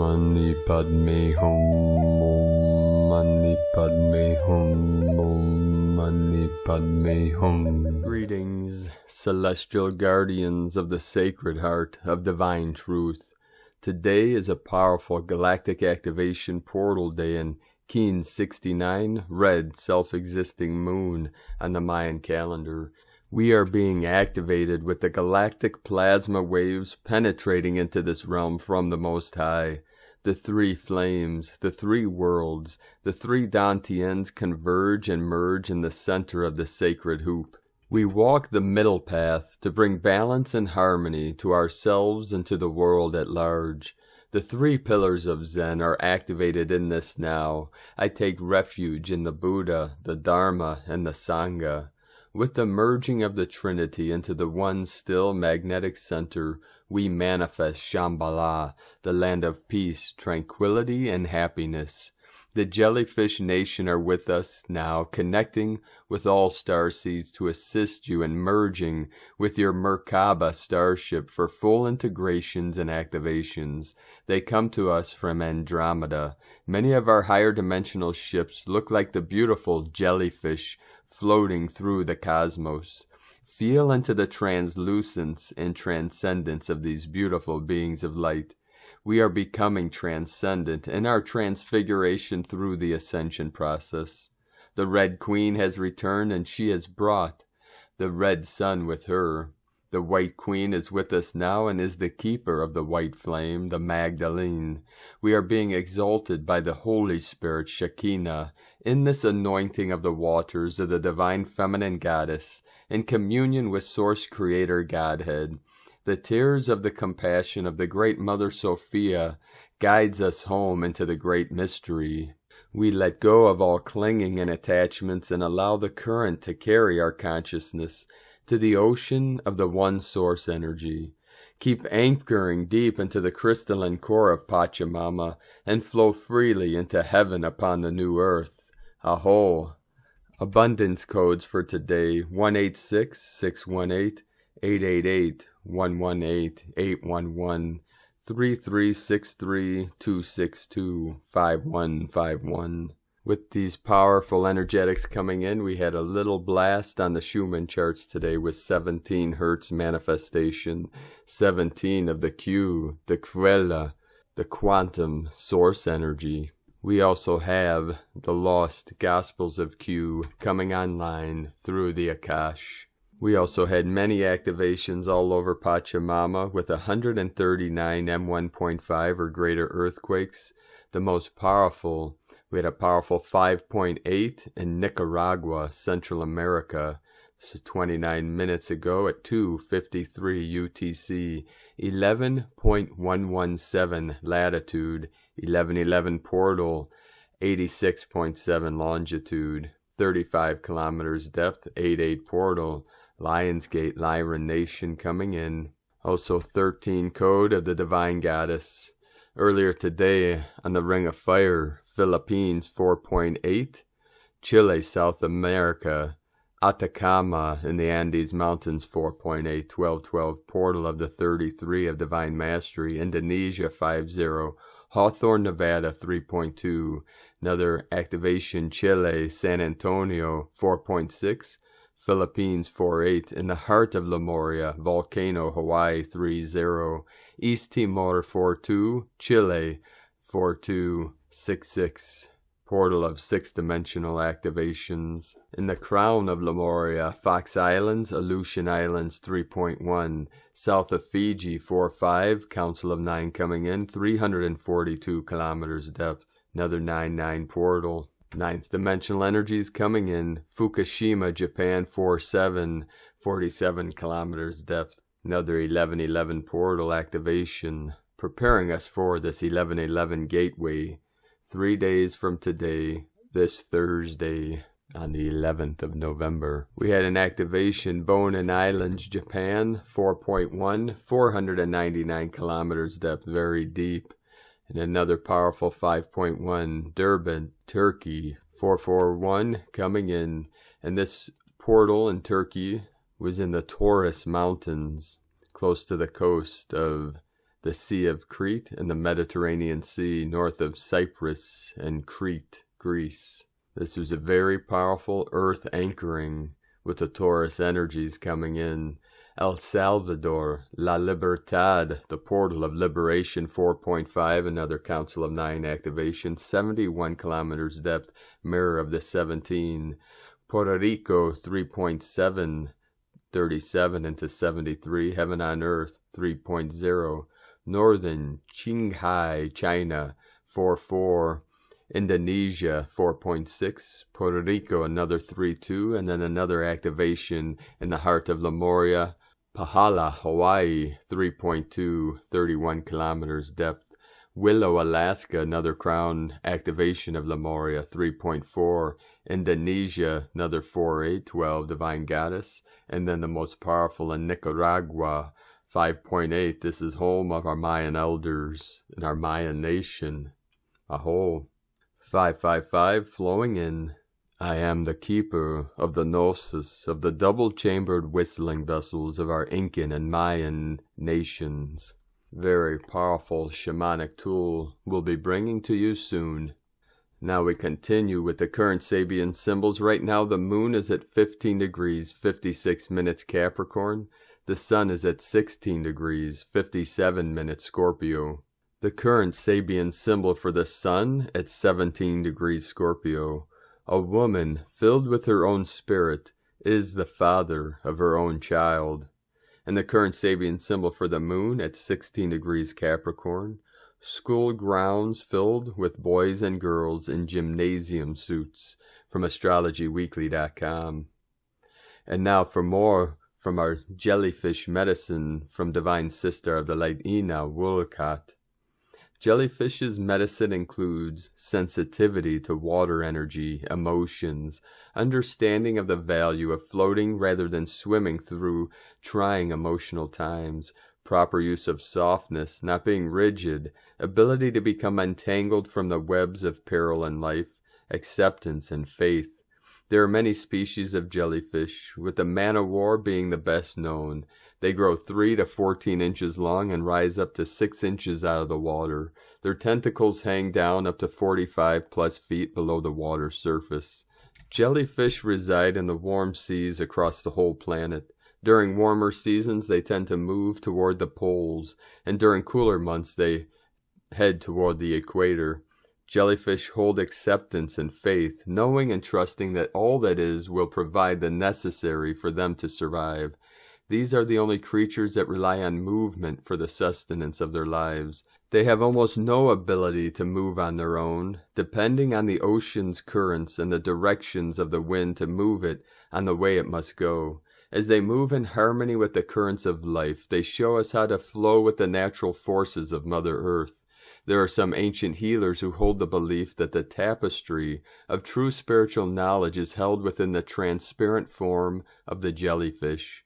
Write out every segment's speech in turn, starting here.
Mani Padme Hum Mani Padme Hum Mani Padme Hum Greetings, celestial guardians of the Sacred Heart of Divine Truth. Today is a powerful galactic activation portal day in Keen 69, red self-existing moon on the Mayan calendar. We are being activated with the galactic plasma waves penetrating into this realm from the Most High. The three flames, the three worlds, the three Dantians converge and merge in the center of the sacred hoop. We walk the middle path to bring balance and harmony to ourselves and to the world at large. The three pillars of Zen are activated in this now. I take refuge in the Buddha, the Dharma, and the Sangha. With the merging of the Trinity into the one still magnetic center, we manifest Shambhala, the land of peace, tranquility, and happiness. The Jellyfish Nation are with us now, connecting with all star seeds to assist you in merging with your Merkaba starship for full integrations and activations. They come to us from Andromeda. Many of our higher dimensional ships look like the beautiful jellyfish floating through the cosmos. Feel into the translucence and transcendence of these beautiful beings of light. We are becoming transcendent in our transfiguration through the ascension process. The Red Queen has returned and she has brought the Red Sun with her. The White Queen is with us now and is the keeper of the White Flame, the Magdalene. We are being exalted by the Holy Spirit, Shekinah, in this anointing of the waters of the Divine Feminine Goddess, in communion with Source Creator Godhead. The tears of the compassion of the great Mother Sophia guides us home into the great mystery. We let go of all clinging and attachments and allow the current to carry our consciousness to the ocean of the one source energy. Keep anchoring deep into the crystalline core of Pachamama and flow freely into heaven upon the new earth. Aho! Abundance codes for today 186 618 888 118 811 3363 262 5151. With these powerful energetics coming in, we had a little blast on the Schumann charts today with 17 Hertz manifestation, 17 of the Q, the Quella, the quantum source energy. We also have the lost Gospels of Q coming online through the Akash. We also had many activations all over Pachamama with 139 M1.5 or greater earthquakes. The most powerful, we had a powerful 5.8 in Nicaragua, Central America. This is 29 minutes ago at 2:53 UTC, 11.117 latitude, 1111 portal, 86.7 longitude, 35 kilometers depth, 88 portal, Lionsgate, Lyran Nation coming in. Also 13 code of the Divine Goddess. Earlier today on the Ring of Fire, Philippines 4.8, Chile, South America, Atacama in the Andes Mountains 4.8, 1212 portal of the 33 of Divine Mastery, Indonesia 50. Hawthorne, Nevada 3.2, another activation Chile, San Antonio 4.6, Philippines 4.8, in the heart of Lemuria, Volcano, Hawaii 3.0, East Timor 4.2, Chile 4.2, portal of six-dimensional activations. In the crown of Lemuria, Fox Islands, Aleutian Islands 3.1, south of Fiji 4.5, Council of Nine coming in, 342 kilometers depth, another 9-9 portal. Ninth dimensional energies coming in, Fukushima, Japan 4.7, 47 kilometers depth, another 1111 portal activation, preparing us for this 1111 gateway three days from today, this Thursday, on the 11th of November. We had an activation, Bowen and Islands, Japan, 4.1, 499 kilometers depth, very deep. And another powerful 5.1, Durban, Turkey, 441 coming in. And this portal in Turkey was in the Taurus Mountains, close to the coast of the Sea of Crete, and the Mediterranean Sea north of Cyprus and Crete, Greece. This was a very powerful earth anchoring with the Taurus energies coming in. El Salvador, La Libertad, the Portal of Liberation 4.5, another Council of Nine activation, 71 kilometers depth, Mirror of the 17. Puerto Rico 3.7, 37 into 73, Heaven on Earth 3.0. Northern Qinghai, China 4.4, Indonesia 4.6, Puerto Rico another 3.2, and then another activation in the heart of Lemuria, Pahala, Hawaii 3.2, 31 kilometers depth. Willow, Alaska, another crown activation of Lemuria 3.4, Indonesia, another 4.8, 12 Divine Goddess, and then the most powerful in Nicaragua, 5.8 This is home of our Mayan elders and our Mayan nation. Aho. 555 Flowing in. I am the keeper of the gnosis, of the double chambered whistling vessels of our Incan and Mayan nations. Very powerful shamanic tool we'll be bringing to you soon. Now we continue with the current Sabian symbols. Right now the moon is at 15 degrees 56 minutes Capricorn the sun is at 16 degrees 57 minutes Scorpio. The current Sabian symbol for the sun at 17 degrees Scorpio. A woman filled with her own spirit is the father of her own child. And the current Sabian symbol for the moon at 16 degrees Capricorn. School grounds filled with boys and girls in gymnasium suits from astrologyweekly.com. And now for more from our jellyfish medicine from Divine Sister of the late Ina Woolcott. Jellyfish's medicine includes sensitivity to water energy, emotions, understanding of the value of floating rather than swimming through trying emotional times, proper use of softness, not being rigid, ability to become untangled from the webs of peril in life, acceptance and faith. There are many species of jellyfish, with the man-o'-war being the best known. They grow 3 to 14 inches long and rise up to 6 inches out of the water. Their tentacles hang down up to 45 plus feet below the water surface. Jellyfish reside in the warm seas across the whole planet. During warmer seasons, they tend to move toward the poles, and during cooler months, they head toward the equator. Jellyfish hold acceptance and faith, knowing and trusting that all that is will provide the necessary for them to survive. These are the only creatures that rely on movement for the sustenance of their lives. They have almost no ability to move on their own, depending on the ocean's currents and the directions of the wind to move it on the way it must go. As they move in harmony with the currents of life, they show us how to flow with the natural forces of Mother Earth. There are some ancient healers who hold the belief that the tapestry of true spiritual knowledge is held within the transparent form of the jellyfish.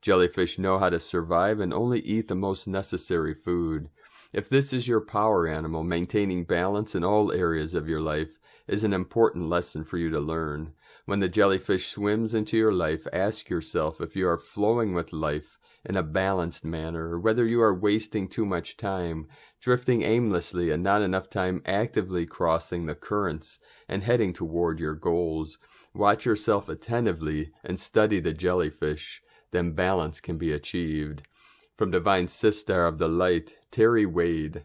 Jellyfish know how to survive and only eat the most necessary food. If this is your power animal, maintaining balance in all areas of your life is an important lesson for you to learn. When the jellyfish swims into your life, ask yourself if you are flowing with life in a balanced manner, or whether you are wasting too much time, drifting aimlessly and not enough time actively crossing the currents and heading toward your goals. Watch yourself attentively and study the jellyfish, then balance can be achieved. From Divine Sister of the Light, Terry Wade.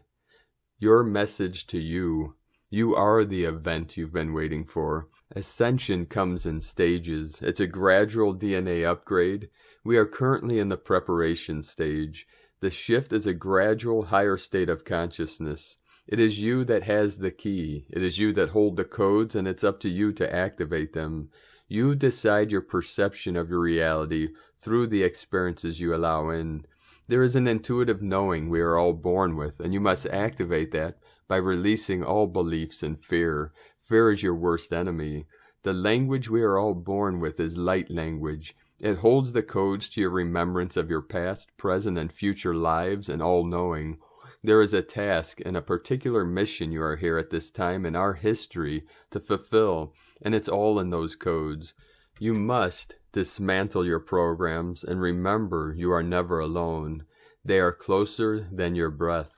Your message to you. You are the event you've been waiting for. Ascension comes in stages. It's a gradual DNA upgrade. We are currently in the preparation stage. The shift is a gradual higher state of consciousness. It is you that has the key. It is you that hold the codes and it's up to you to activate them. You decide your perception of your reality through the experiences you allow in. There is an intuitive knowing we are all born with and you must activate that by releasing all beliefs and fear. Fear is your worst enemy. The language we are all born with is light language. It holds the codes to your remembrance of your past, present, and future lives and all knowing. There is a task and a particular mission you are here at this time in our history to fulfill, and it's all in those codes. You must dismantle your programs and remember you are never alone. They are closer than your breath.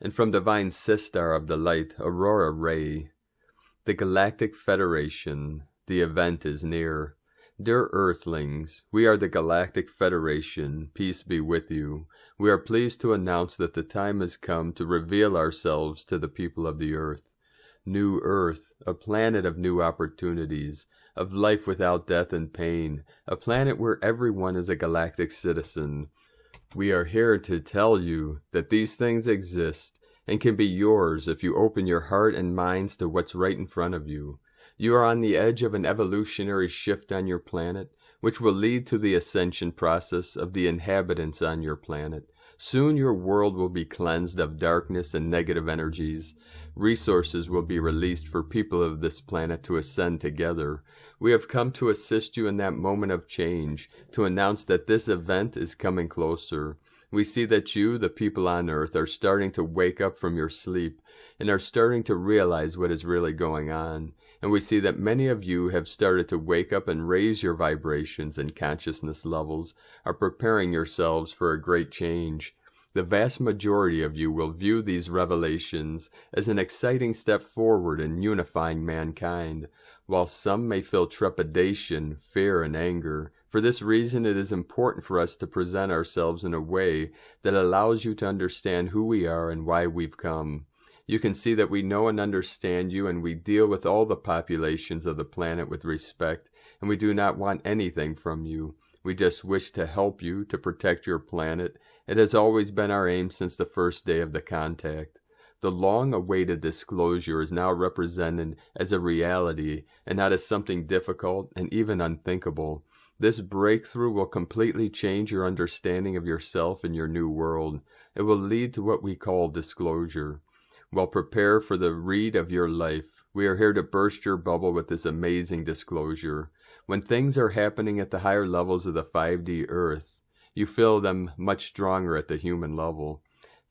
And from divine sister of the light, Aurora Ray, the Galactic Federation, the event is near. Dear Earthlings, we are the Galactic Federation. Peace be with you. We are pleased to announce that the time has come to reveal ourselves to the people of the Earth. New Earth, a planet of new opportunities, of life without death and pain, a planet where everyone is a galactic citizen. We are here to tell you that these things exist and can be yours if you open your heart and minds to what's right in front of you. You are on the edge of an evolutionary shift on your planet, which will lead to the ascension process of the inhabitants on your planet. Soon your world will be cleansed of darkness and negative energies. Resources will be released for people of this planet to ascend together. We have come to assist you in that moment of change, to announce that this event is coming closer. We see that you, the people on Earth, are starting to wake up from your sleep and are starting to realize what is really going on and we see that many of you have started to wake up and raise your vibrations and consciousness levels, are preparing yourselves for a great change. The vast majority of you will view these revelations as an exciting step forward in unifying mankind, while some may feel trepidation, fear, and anger. For this reason, it is important for us to present ourselves in a way that allows you to understand who we are and why we've come. You can see that we know and understand you, and we deal with all the populations of the planet with respect, and we do not want anything from you. We just wish to help you, to protect your planet. It has always been our aim since the first day of the contact. The long awaited disclosure is now represented as a reality and not as something difficult and even unthinkable. This breakthrough will completely change your understanding of yourself and your new world. It will lead to what we call disclosure. Well, prepare for the read of your life. We are here to burst your bubble with this amazing disclosure. When things are happening at the higher levels of the 5D Earth, you feel them much stronger at the human level.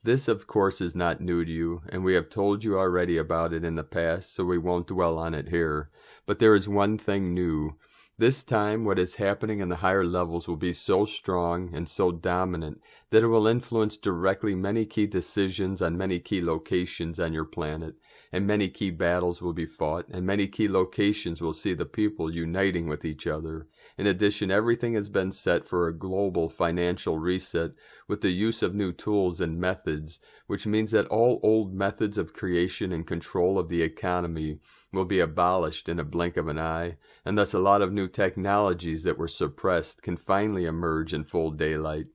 This, of course, is not new to you, and we have told you already about it in the past, so we won't dwell on it here. But there is one thing new this time, what is happening in the higher levels will be so strong and so dominant that it will influence directly many key decisions on many key locations on your planet, and many key battles will be fought, and many key locations will see the people uniting with each other. In addition, everything has been set for a global financial reset with the use of new tools and methods, which means that all old methods of creation and control of the economy will be abolished in a blink of an eye, and thus a lot of new technologies that were suppressed can finally emerge in full daylight.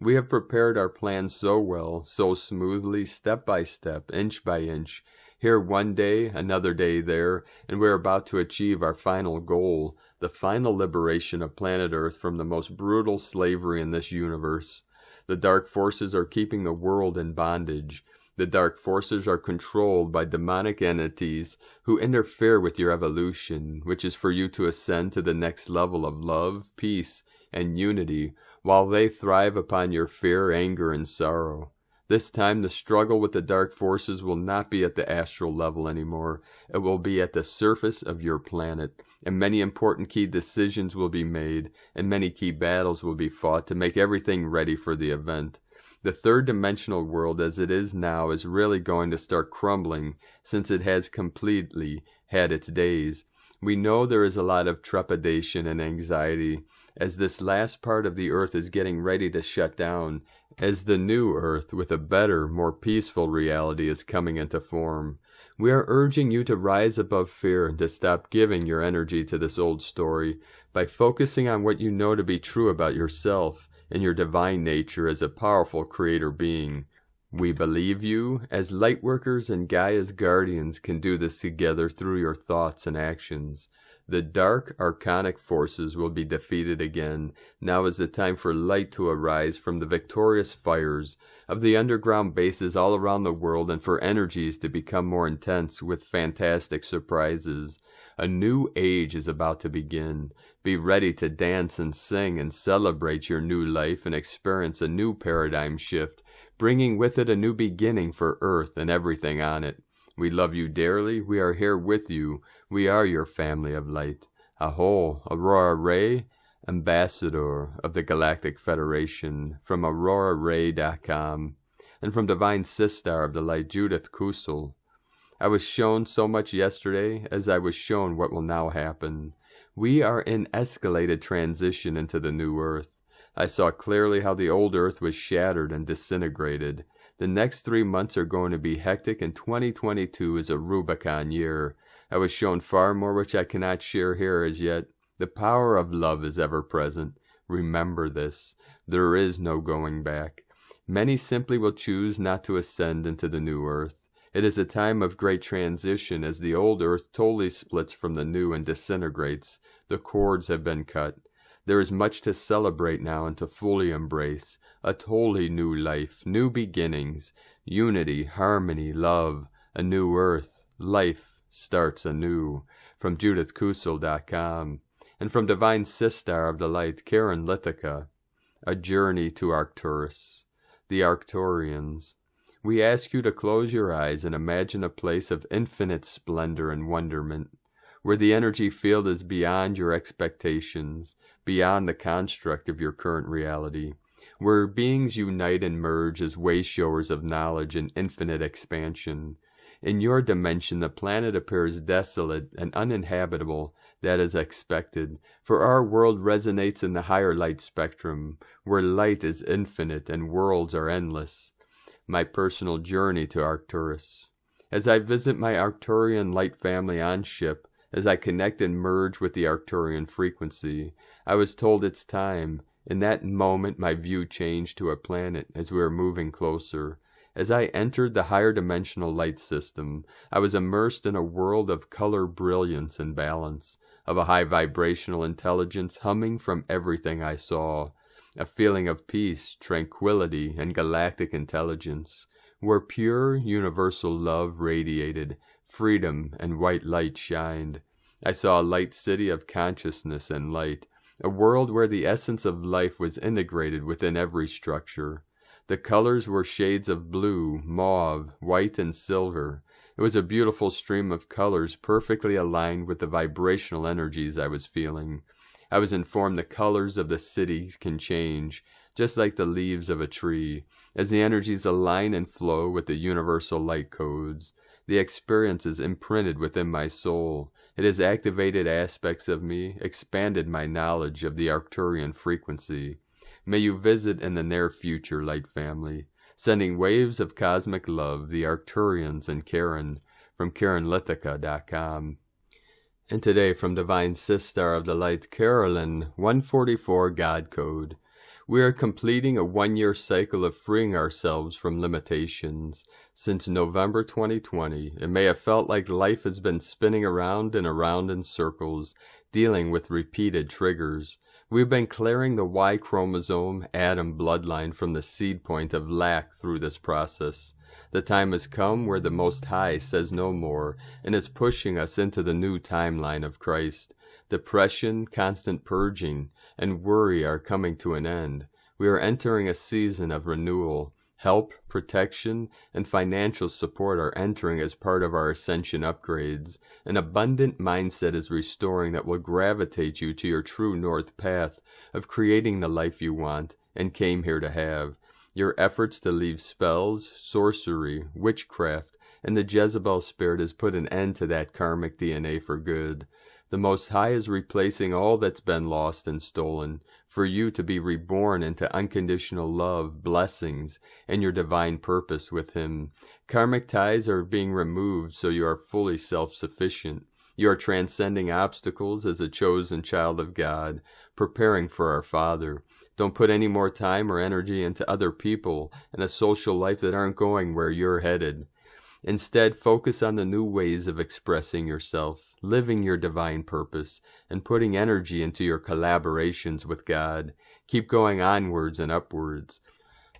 We have prepared our plans so well, so smoothly, step by step, inch by inch, here one day, another day there, and we are about to achieve our final goal, the final liberation of planet Earth from the most brutal slavery in this universe. The dark forces are keeping the world in bondage. The dark forces are controlled by demonic entities who interfere with your evolution, which is for you to ascend to the next level of love, peace, and unity, while they thrive upon your fear, anger, and sorrow. This time, the struggle with the dark forces will not be at the astral level anymore. It will be at the surface of your planet, and many important key decisions will be made, and many key battles will be fought to make everything ready for the event. The third dimensional world as it is now is really going to start crumbling since it has completely had its days. We know there is a lot of trepidation and anxiety as this last part of the earth is getting ready to shut down, as the new earth with a better, more peaceful reality is coming into form. We are urging you to rise above fear and to stop giving your energy to this old story by focusing on what you know to be true about yourself in your divine nature as a powerful creator being. We believe you, as lightworkers and Gaia's guardians, can do this together through your thoughts and actions. The dark archonic forces will be defeated again. Now is the time for light to arise from the victorious fires of the underground bases all around the world and for energies to become more intense with fantastic surprises. A new age is about to begin. Be ready to dance and sing and celebrate your new life and experience a new paradigm shift, bringing with it a new beginning for Earth and everything on it. We love you dearly. We are here with you. We are your family of light. Aho, Aurora Ray, ambassador of the Galactic Federation, from AuroraRay.com, and from Divine Sister of the Light, Judith Kusel. I was shown so much yesterday as I was shown what will now happen. We are in escalated transition into the new earth. I saw clearly how the old earth was shattered and disintegrated. The next three months are going to be hectic, and 2022 is a Rubicon year. I was shown far more which I cannot share here as yet. The power of love is ever present. Remember this. There is no going back. Many simply will choose not to ascend into the new earth. It is a time of great transition as the old earth totally splits from the new and disintegrates. The cords have been cut. There is much to celebrate now and to fully embrace. A totally new life, new beginnings, unity, harmony, love, a new earth. Life starts anew. From judithkusel.com and from Divine Sister of the Light, Karen Lithica, A Journey to Arcturus, The Arcturians, we ask you to close your eyes and imagine a place of infinite splendor and wonderment, where the energy field is beyond your expectations, beyond the construct of your current reality, where beings unite and merge as way showers of knowledge and infinite expansion. In your dimension, the planet appears desolate and uninhabitable, that is expected, for our world resonates in the higher light spectrum, where light is infinite and worlds are endless my personal journey to Arcturus. As I visit my Arcturian light family on ship, as I connect and merge with the Arcturian frequency, I was told it's time. In that moment, my view changed to a planet as we were moving closer. As I entered the higher dimensional light system, I was immersed in a world of color brilliance and balance, of a high vibrational intelligence humming from everything I saw a feeling of peace, tranquility, and galactic intelligence, where pure, universal love radiated, freedom and white light shined. I saw a light city of consciousness and light, a world where the essence of life was integrated within every structure. The colors were shades of blue, mauve, white, and silver. It was a beautiful stream of colors perfectly aligned with the vibrational energies I was feeling. I was informed the colors of the city can change, just like the leaves of a tree, as the energies align and flow with the universal light codes. The experience is imprinted within my soul. It has activated aspects of me, expanded my knowledge of the Arcturian frequency. May you visit in the near future, Light Family, sending waves of cosmic love, the Arcturians and Karen, from KarenLithica.com and today from Divine Sister of the Light Carolyn, 144 God Code. We are completing a one year cycle of freeing ourselves from limitations. Since November 2020, it may have felt like life has been spinning around and around in circles, dealing with repeated triggers. We've been clearing the Y chromosome Adam bloodline from the seed point of lack through this process. The time has come where the Most High says no more and is pushing us into the new timeline of Christ. Depression, constant purging, and worry are coming to an end. We are entering a season of renewal, help, protection, and financial support are entering as part of our ascension upgrades. An abundant mindset is restoring that will gravitate you to your true north path of creating the life you want and came here to have. Your efforts to leave spells, sorcery, witchcraft, and the Jezebel spirit has put an end to that karmic DNA for good. The Most High is replacing all that's been lost and stolen, for you to be reborn into unconditional love, blessings, and your divine purpose with Him. Karmic ties are being removed so you are fully self sufficient. You are transcending obstacles as a chosen child of God, preparing for our Father. Don't put any more time or energy into other people and a social life that aren't going where you're headed. Instead, focus on the new ways of expressing yourself living your divine purpose, and putting energy into your collaborations with God. Keep going onwards and upwards.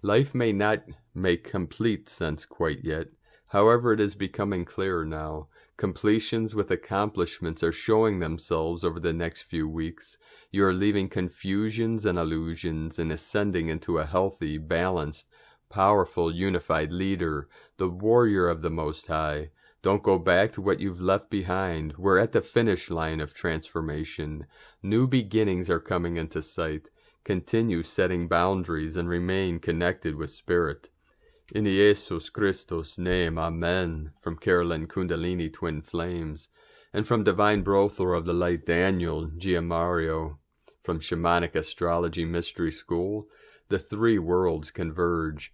Life may not make complete sense quite yet. However, it is becoming clearer now. Completions with accomplishments are showing themselves over the next few weeks. You are leaving confusions and illusions and ascending into a healthy, balanced, powerful, unified leader, the warrior of the Most High. Don't go back to what you've left behind. We're at the finish line of transformation. New beginnings are coming into sight. Continue setting boundaries and remain connected with spirit. In Jesus Christos' name, Amen. From Carolyn Kundalini Twin Flames. And from Divine Brother of the Light Daniel Giamario. From Shamanic Astrology Mystery School, the three worlds converge.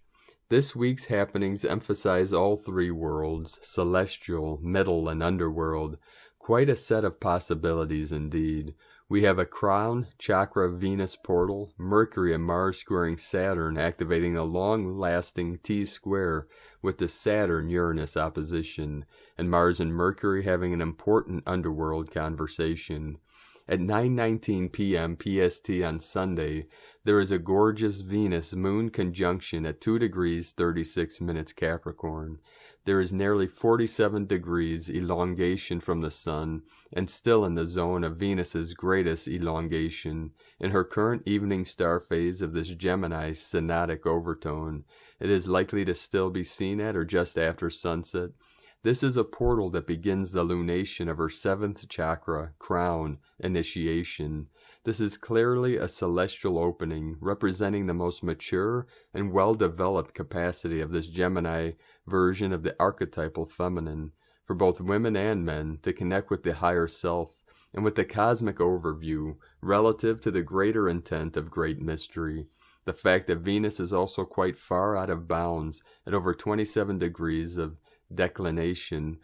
This week's happenings emphasize all three worlds celestial, middle, and underworld. Quite a set of possibilities indeed. We have a crown, chakra, Venus portal, Mercury and Mars squaring Saturn, activating a long lasting T square with the Saturn Uranus opposition, and Mars and Mercury having an important underworld conversation. At 9:19 p.m. PST on Sunday, there is a gorgeous Venus moon conjunction at 2 degrees 36 minutes Capricorn. There is nearly 47 degrees elongation from the sun and still in the zone of Venus's greatest elongation in her current evening star phase of this Gemini synodic overtone. It is likely to still be seen at or just after sunset this is a portal that begins the lunation of her seventh chakra, crown, initiation. This is clearly a celestial opening representing the most mature and well developed capacity of this Gemini version of the archetypal feminine for both women and men to connect with the higher self and with the cosmic overview relative to the greater intent of great mystery. The fact that Venus is also quite far out of bounds at over 27 degrees of declination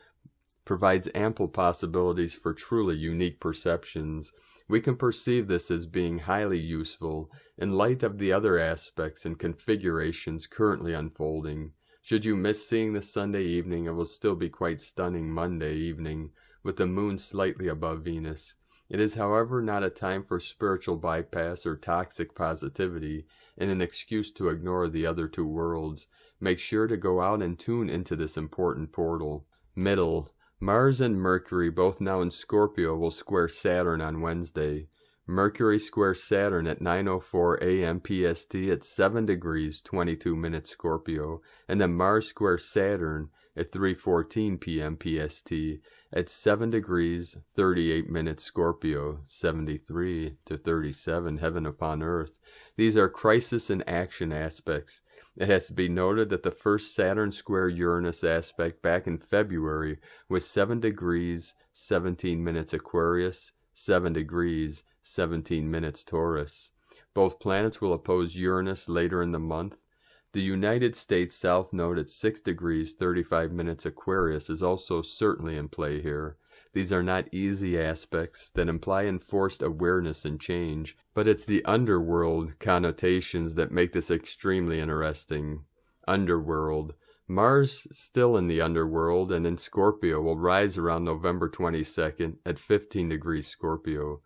provides ample possibilities for truly unique perceptions. We can perceive this as being highly useful in light of the other aspects and configurations currently unfolding. Should you miss seeing this Sunday evening, it will still be quite stunning Monday evening, with the moon slightly above Venus. It is, however, not a time for spiritual bypass or toxic positivity and an excuse to ignore the other two worlds. Make sure to go out and tune into this important portal. Middle, Mars and Mercury, both now in Scorpio, will square Saturn on Wednesday. Mercury squares Saturn at 9:04 a.m. PST at 7 degrees 22 minutes Scorpio, and then Mars squares Saturn at 3:14 p.m. PST at 7 degrees 38 minutes Scorpio, 73 to 37 heaven upon earth. These are crisis and action aspects. It has to be noted that the first Saturn square Uranus aspect back in February was 7 degrees 17 minutes Aquarius, 7 degrees 17 minutes Taurus. Both planets will oppose Uranus later in the month. The United States South Node at 6 degrees 35 minutes Aquarius is also certainly in play here. These are not easy aspects that imply enforced awareness and change, but it's the underworld connotations that make this extremely interesting. Underworld. Mars, still in the underworld and in Scorpio, will rise around November 22nd at 15 degrees Scorpio.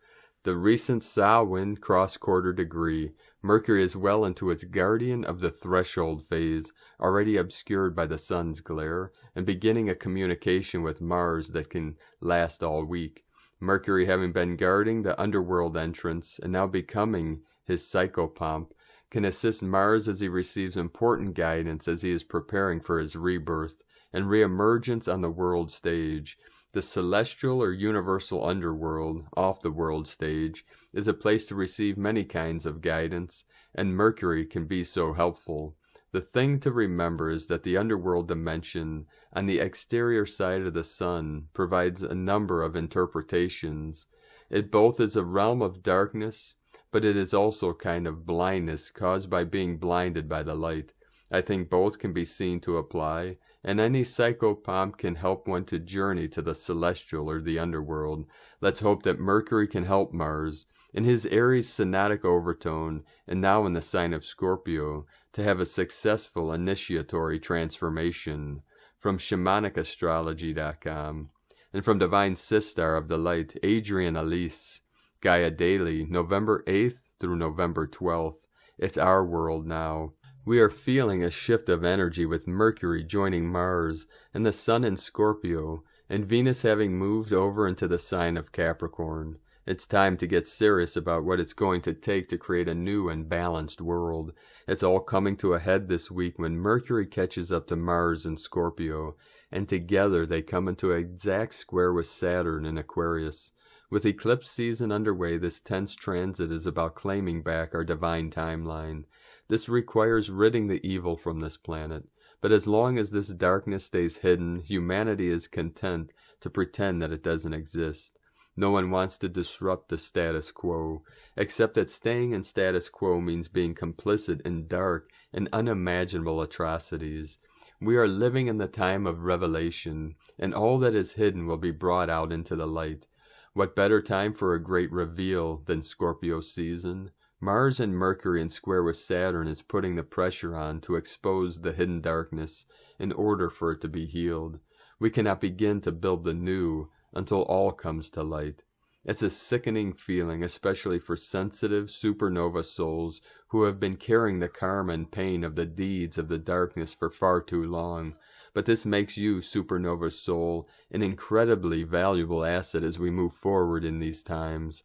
The recent Wind cross quarter degree Mercury is well into its guardian of the threshold phase, already obscured by the sun's glare, and beginning a communication with Mars that can last all week. Mercury having been guarding the underworld entrance and now becoming his psychopomp, can assist Mars as he receives important guidance as he is preparing for his rebirth and reemergence on the world stage. The celestial or universal underworld, off the world stage, is a place to receive many kinds of guidance, and Mercury can be so helpful. The thing to remember is that the underworld dimension on the exterior side of the sun provides a number of interpretations. It both is a realm of darkness, but it is also a kind of blindness caused by being blinded by the light. I think both can be seen to apply, and any psychopomp can help one to journey to the celestial or the underworld. Let's hope that Mercury can help Mars, in his Aries sonatic overtone, and now in the sign of Scorpio, to have a successful initiatory transformation. From shamanicastrology.com and from Divine Sister of the Light, Adrian Elise, Gaia Daily, November 8th through November 12th. It's our world now. We are feeling a shift of energy with Mercury joining Mars and the Sun in Scorpio, and Venus having moved over into the sign of Capricorn. It's time to get serious about what it's going to take to create a new and balanced world. It's all coming to a head this week when Mercury catches up to Mars and Scorpio, and together they come into an exact square with Saturn in Aquarius. With eclipse season underway, this tense transit is about claiming back our divine timeline. This requires ridding the evil from this planet. But as long as this darkness stays hidden, humanity is content to pretend that it doesn't exist. No one wants to disrupt the status quo, except that staying in status quo means being complicit in dark and unimaginable atrocities. We are living in the time of revelation, and all that is hidden will be brought out into the light. What better time for a great reveal than Scorpio season? Mars and Mercury in square with Saturn is putting the pressure on to expose the hidden darkness in order for it to be healed. We cannot begin to build the new until all comes to light. It's a sickening feeling, especially for sensitive supernova souls who have been carrying the karma and pain of the deeds of the darkness for far too long. But this makes you, supernova soul, an incredibly valuable asset as we move forward in these times.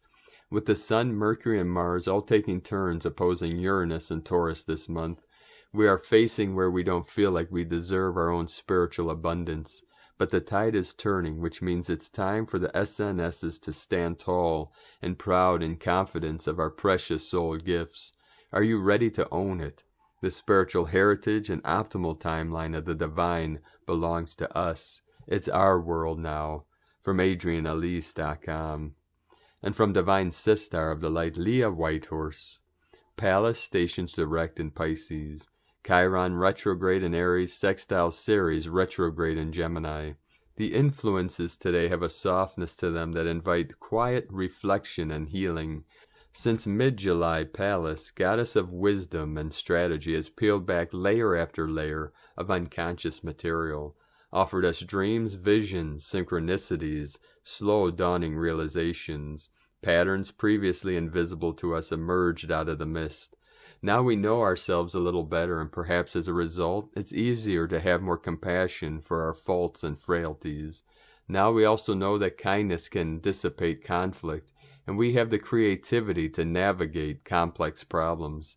With the Sun, Mercury, and Mars all taking turns opposing Uranus and Taurus this month, we are facing where we don't feel like we deserve our own spiritual abundance. But the tide is turning, which means it's time for the SNSs to stand tall and proud in confidence of our precious soul gifts. Are you ready to own it? The spiritual heritage and optimal timeline of the divine belongs to us. It's our world now. From AdrianElise.com and from Divine Sister of the Light Leah Whitehorse. Pallas stations direct in Pisces. Chiron retrograde in Aries, sextile Ceres retrograde in Gemini. The influences today have a softness to them that invite quiet reflection and healing. Since mid-July, Pallas, goddess of wisdom and strategy, has peeled back layer after layer of unconscious material, offered us dreams, visions, synchronicities, slow dawning realizations. Patterns previously invisible to us emerged out of the mist. Now we know ourselves a little better, and perhaps as a result, it's easier to have more compassion for our faults and frailties. Now we also know that kindness can dissipate conflict, and we have the creativity to navigate complex problems.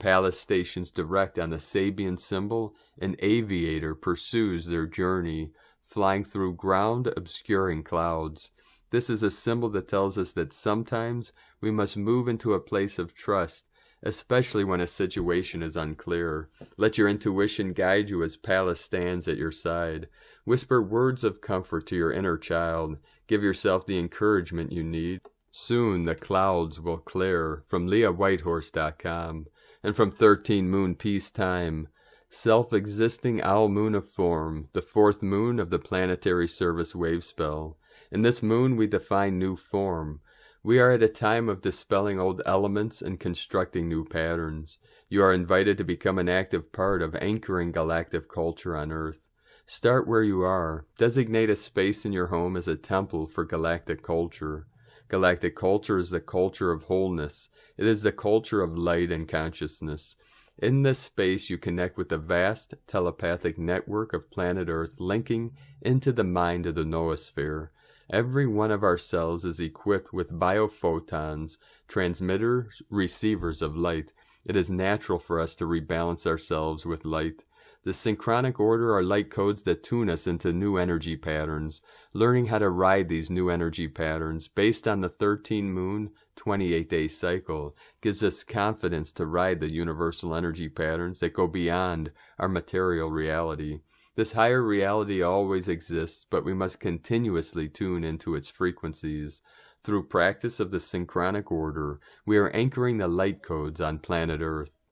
Pallas stations direct on the Sabian symbol, an aviator pursues their journey, flying through ground obscuring clouds. This is a symbol that tells us that sometimes we must move into a place of trust, especially when a situation is unclear. Let your intuition guide you as Pallas stands at your side. Whisper words of comfort to your inner child. Give yourself the encouragement you need. Soon the clouds will clear. From LeahWhitehorse.com and from thirteen moon peacetime, self-existing owl form, the fourth moon of the planetary service wave spell. In this moon we define new form. We are at a time of dispelling old elements and constructing new patterns. You are invited to become an active part of anchoring galactic culture on Earth. Start where you are. Designate a space in your home as a temple for galactic culture. Galactic culture is the culture of wholeness. It is the culture of light and consciousness. In this space, you connect with the vast telepathic network of planet Earth linking into the mind of the noosphere. Every one of our cells is equipped with biophotons, transmitters, receivers of light. It is natural for us to rebalance ourselves with light. The synchronic order are light codes that tune us into new energy patterns. Learning how to ride these new energy patterns based on the 13 moon, 28 day cycle gives us confidence to ride the universal energy patterns that go beyond our material reality. This higher reality always exists, but we must continuously tune into its frequencies. Through practice of the synchronic order, we are anchoring the light codes on planet Earth.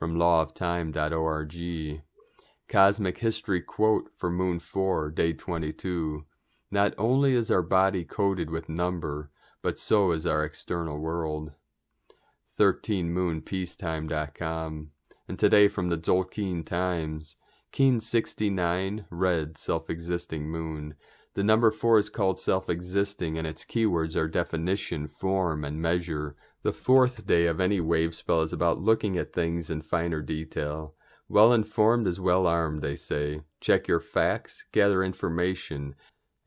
From lawofTime.org Cosmic History quote for Moon 4, Day 22 Not only is our body coded with number, but so is our external world. 13moonpeacetime.com. And today from the Jolkeen Times, Keen 69, red, self existing moon. The number 4 is called self existing, and its keywords are definition, form, and measure. The fourth day of any wave spell is about looking at things in finer detail. Well informed is well armed, they say. Check your facts, gather information,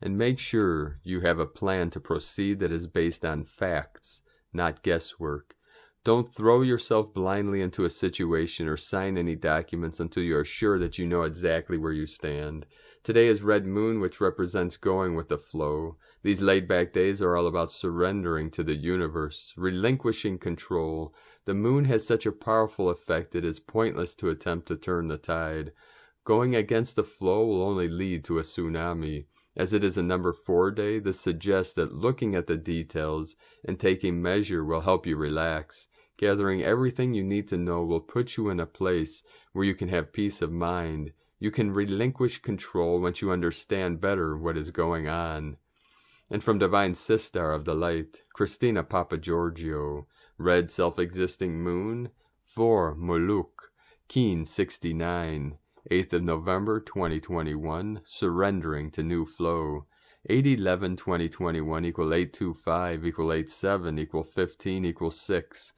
and make sure you have a plan to proceed that is based on facts, not guesswork. Don't throw yourself blindly into a situation or sign any documents until you are sure that you know exactly where you stand. Today is Red Moon, which represents going with the flow. These laid back days are all about surrendering to the universe, relinquishing control, the moon has such a powerful effect it is pointless to attempt to turn the tide. Going against the flow will only lead to a tsunami. As it is a number four day, this suggests that looking at the details and taking measure will help you relax. Gathering everything you need to know will put you in a place where you can have peace of mind. You can relinquish control once you understand better what is going on. And from Divine Sister of the Light, Christina Giorgio. Red self-existing moon. 4. Muluk, Keen 69. 8th of November 2021. Surrendering to new flow. 11 2021 equal 825 equal 87 equal 15 equal 6.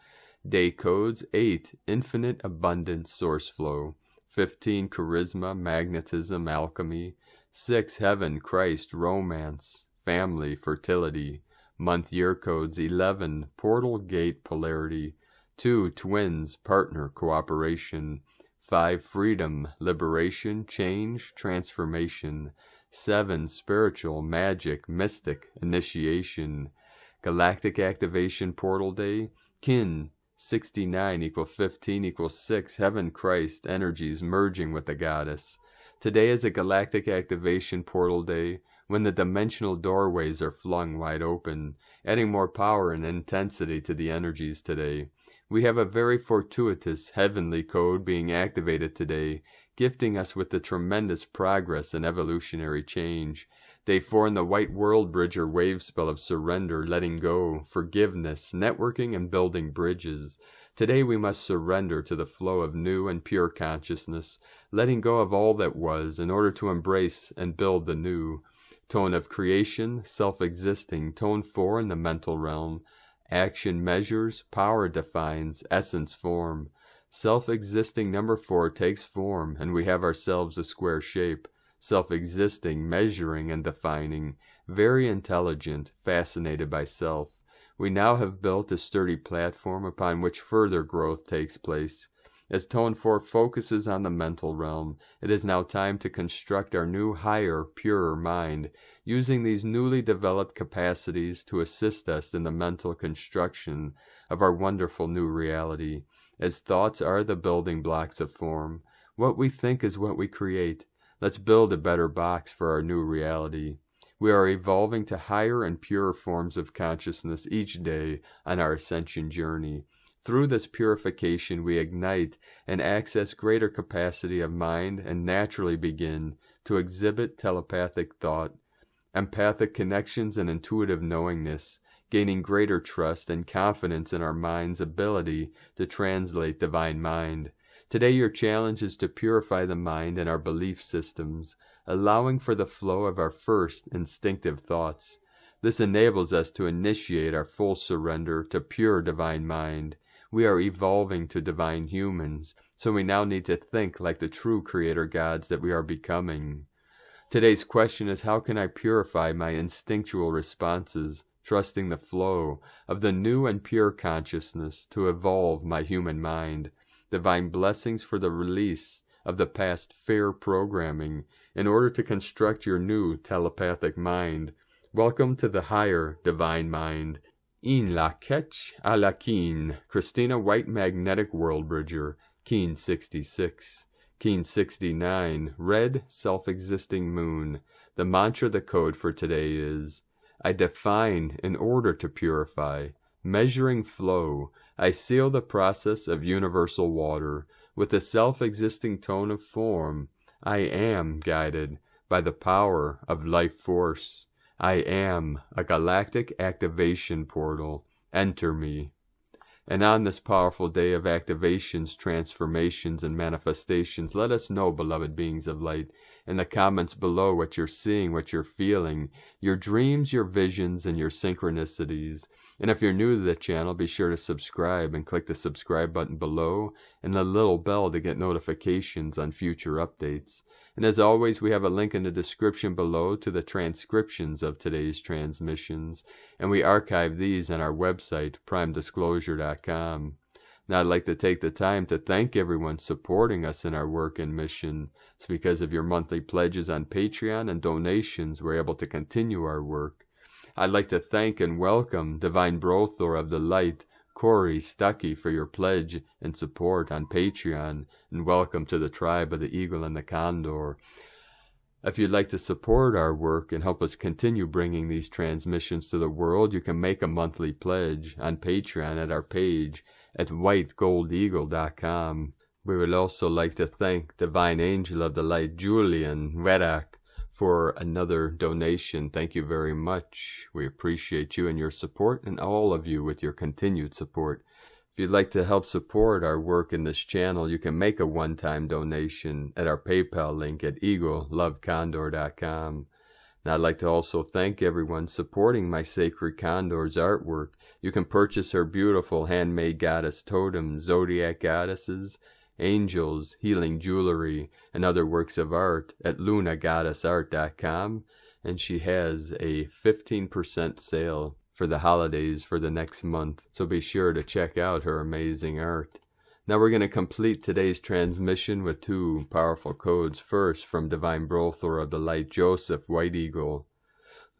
Day codes 8. Infinite abundant source flow. 15. Charisma, magnetism, alchemy. 6. Heaven, Christ, romance, family, fertility month year codes 11 portal gate polarity 2 twins partner cooperation 5 freedom liberation change transformation 7 spiritual magic mystic initiation galactic activation portal day kin 69 equal 15 equals 6 heaven christ energies merging with the goddess today is a galactic activation portal day when the dimensional doorways are flung wide open, adding more power and intensity to the energies today. We have a very fortuitous heavenly code being activated today, gifting us with the tremendous progress and evolutionary change. They form the white world bridge or wave spell of surrender, letting go, forgiveness, networking, and building bridges. Today we must surrender to the flow of new and pure consciousness, letting go of all that was in order to embrace and build the new tone of creation, self existing, tone four in the mental realm, action measures, power defines, essence form. Self existing number four takes form, and we have ourselves a square shape, self existing, measuring, and defining, very intelligent, fascinated by self. We now have built a sturdy platform upon which further growth takes place. As Tone 4 focuses on the mental realm, it is now time to construct our new higher, purer mind, using these newly developed capacities to assist us in the mental construction of our wonderful new reality. As thoughts are the building blocks of form, what we think is what we create. Let's build a better box for our new reality. We are evolving to higher and purer forms of consciousness each day on our ascension journey. Through this purification, we ignite and access greater capacity of mind and naturally begin to exhibit telepathic thought, empathic connections, and intuitive knowingness, gaining greater trust and confidence in our mind's ability to translate divine mind. Today, your challenge is to purify the mind and our belief systems, allowing for the flow of our first instinctive thoughts. This enables us to initiate our full surrender to pure divine mind, we are evolving to divine humans, so we now need to think like the true creator gods that we are becoming. Today's question is how can I purify my instinctual responses, trusting the flow of the new and pure consciousness to evolve my human mind? Divine blessings for the release of the past fair programming in order to construct your new telepathic mind. Welcome to the higher divine mind in La ketch à la Christina White Magnetic World Bridger, keen 66. Keen 69, Red Self-Existing Moon. The mantra, the code for today is, I define in order to purify, measuring flow, I seal the process of universal water. With a self-existing tone of form, I am guided by the power of life force. I am a galactic activation portal. Enter me. And on this powerful day of activations, transformations, and manifestations, let us know, beloved beings of light, in the comments below what you're seeing, what you're feeling, your dreams, your visions, and your synchronicities. And if you're new to the channel, be sure to subscribe and click the subscribe button below and the little bell to get notifications on future updates. And as always, we have a link in the description below to the transcriptions of today's transmissions, and we archive these on our website, primedisclosure.com. Now, I'd like to take the time to thank everyone supporting us in our work and mission. It's because of your monthly pledges on Patreon and donations we're able to continue our work. I'd like to thank and welcome Divine Brothor of the Light Corey Stuckey for your pledge and support on Patreon, and welcome to the tribe of the Eagle and the Condor. If you'd like to support our work and help us continue bringing these transmissions to the world, you can make a monthly pledge on Patreon at our page at whitegoldeagle.com. We would also like to thank Divine Angel of the Light Julian Reddock for another donation. Thank you very much. We appreciate you and your support, and all of you with your continued support. If you'd like to help support our work in this channel, you can make a one time donation at our PayPal link at eaglelovecondor.com. And I'd like to also thank everyone supporting my Sacred Condor's artwork. You can purchase her beautiful handmade goddess totem, zodiac goddesses, angels, healing jewelry, and other works of art at lunagoddessart.com, and she has a 15% sale for the holidays for the next month, so be sure to check out her amazing art. Now we're going to complete today's transmission with two powerful codes. First, from Divine Brother of the Light, Joseph White Eagle.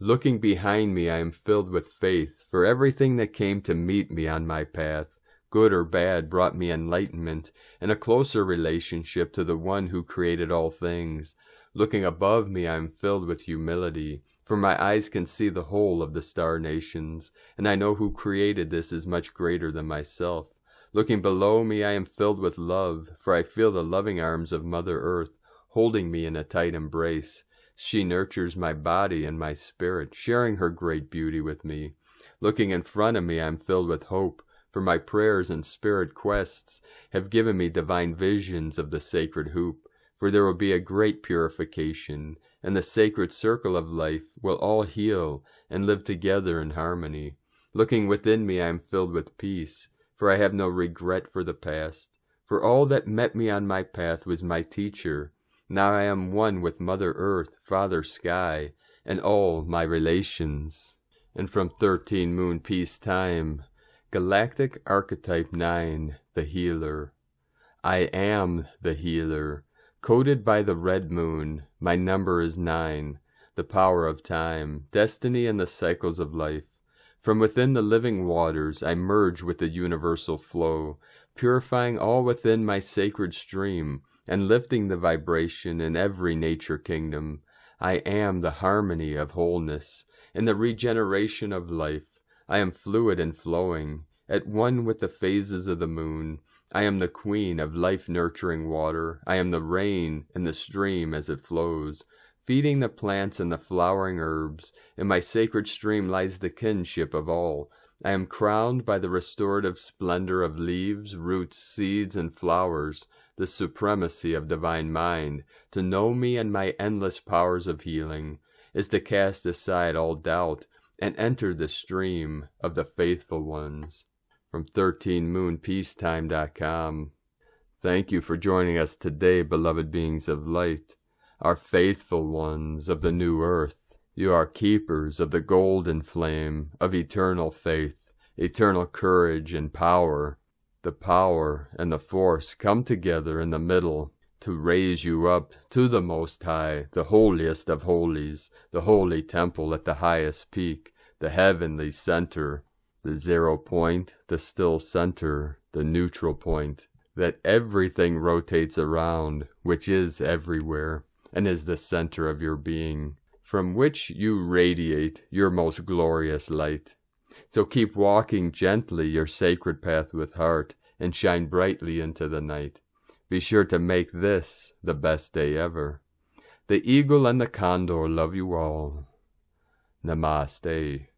Looking behind me, I am filled with faith for everything that came to meet me on my path good or bad, brought me enlightenment and a closer relationship to the one who created all things. Looking above me, I am filled with humility, for my eyes can see the whole of the star nations, and I know who created this is much greater than myself. Looking below me, I am filled with love, for I feel the loving arms of Mother Earth holding me in a tight embrace. She nurtures my body and my spirit, sharing her great beauty with me. Looking in front of me, I am filled with hope, for my prayers and spirit quests have given me divine visions of the sacred hoop, for there will be a great purification, and the sacred circle of life will all heal and live together in harmony. Looking within me, I am filled with peace, for I have no regret for the past, for all that met me on my path was my teacher. Now I am one with Mother Earth, Father Sky, and all my relations. And from thirteen moon peace time, Galactic Archetype 9 The Healer. I am the healer. Coded by the red moon, my number is nine. The power of time, destiny, and the cycles of life. From within the living waters, I merge with the universal flow, purifying all within my sacred stream and lifting the vibration in every nature kingdom. I am the harmony of wholeness and the regeneration of life. I am fluid and flowing, at one with the phases of the moon. I am the queen of life-nurturing water. I am the rain and the stream as it flows, feeding the plants and the flowering herbs. In my sacred stream lies the kinship of all. I am crowned by the restorative splendor of leaves, roots, seeds, and flowers, the supremacy of divine mind. To know me and my endless powers of healing is to cast aside all doubt, and enter the stream of the faithful ones. From 13moonpeacetime.com. Thank you for joining us today, beloved beings of light, our faithful ones of the new earth. You are keepers of the golden flame of eternal faith, eternal courage, and power. The power and the force come together in the middle to raise you up to the Most High, the holiest of holies, the holy temple at the highest peak, the heavenly center, the zero point, the still center, the neutral point, that everything rotates around, which is everywhere, and is the center of your being, from which you radiate your most glorious light. So keep walking gently your sacred path with heart, and shine brightly into the night. Be sure to make this the best day ever. The eagle and the condor love you all. Namaste.